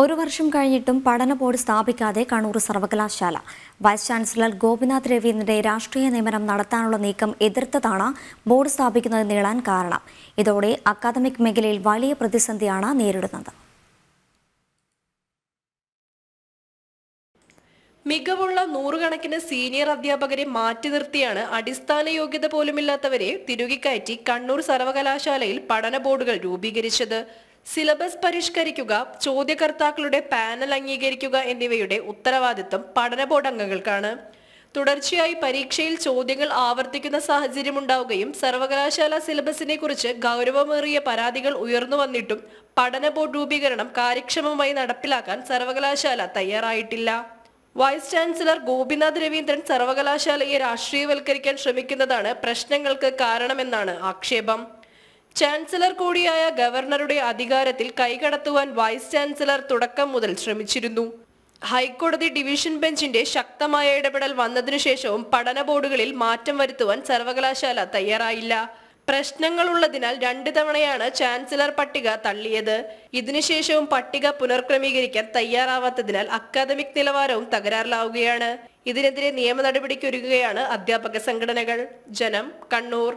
ഒരു വർഷം കഴിഞ്ഞിട്ടും പഠന ബോർഡ് സ്ഥാപിക്കാതെ കണ്ണൂർ സർവകലാശാല വൈസ് ചാൻസലർ ഗോപിനാഥ് രവീന്ദ്രന്റെ രാഷ്ട്രീയ നിയമനം നടത്താനുള്ള നീക്കം എതിർത്തതാണ് ബോർഡ് സ്ഥാപിക്കുന്നത് നീളാൻ കാരണം ഇതോടെ അക്കാദമിക് മേഖലയിൽ വലിയ പ്രതിസന്ധിയാണ് നേരിടുന്നത് മികവുള്ള നൂറുകണക്കിന് സീനിയർ അധ്യാപകരെ മാറ്റി നിർത്തിയാണ് അടിസ്ഥാന യോഗ്യത പോലുമില്ലാത്തവരെ തിരുകിക്കയറ്റി കണ്ണൂർ സർവകലാശാലയിൽ പഠന ബോർഡുകൾ രൂപീകരിച്ചത് സിലബസ് പരിഷ്കരിക്കുക ചോദ്യകർത്താക്കളുടെ പാനൽ അംഗീകരിക്കുക എന്നിവയുടെ ഉത്തരവാദിത്തം പഠന ബോർഡ് അംഗങ്ങൾക്കാണ് തുടർച്ചയായി പരീക്ഷയിൽ ചോദ്യങ്ങൾ ആവർത്തിക്കുന്ന സാഹചര്യം ഉണ്ടാവുകയും സർവകലാശാല സിലബസിനെ കുറിച്ച് ഗൗരവമേറിയ പരാതികൾ ഉയർന്നു വന്നിട്ടും പഠന ബോർഡ് രൂപീകരണം കാര്യക്ഷമമായി നടപ്പിലാക്കാൻ സർവകലാശാല തയ്യാറായിട്ടില്ല വൈസ് ചാൻസലർ ഗോപിനാഥ് രവീന്ദ്രൻ സർവകലാശാലയെ രാഷ്ട്രീയവൽക്കരിക്കാൻ ശ്രമിക്കുന്നതാണ് പ്രശ്നങ്ങൾക്ക് കാരണമെന്നാണ് ആക്ഷേപം ചാൻസലർ കൂടിയായ ഗവർണറുടെ അധികാരത്തിൽ കൈകടത്തുവാൻ വൈസ് ചാൻസലർ തുടക്കം മുതൽ ശ്രമിച്ചിരുന്നു ഹൈക്കോടതി ഡിവിഷൻ ബെഞ്ചിന്റെ ശക്തമായ ഇടപെടൽ വന്നതിനു ശേഷവും പഠന ബോർഡുകളിൽ മാറ്റം വരുത്തുവാൻ സർവകലാശാല തയ്യാറായില്ല ഉള്ളതിനാൽ രണ്ടു തവണയാണ് ചാൻസലർ പട്ടിക തള്ളിയത് ഇതിനുശേഷവും പട്ടിക പുനർക്രമീകരിക്കാൻ തയ്യാറാവാത്തതിനാൽ അക്കാദമിക് നിലവാരവും തകരാറിലാവുകയാണ് ഇതിനെതിരെ നിയമ നടപടിക്കൊരുങ്ങുകയാണ് അധ്യാപക സംഘടനകൾ ജനം കണ്ണൂർ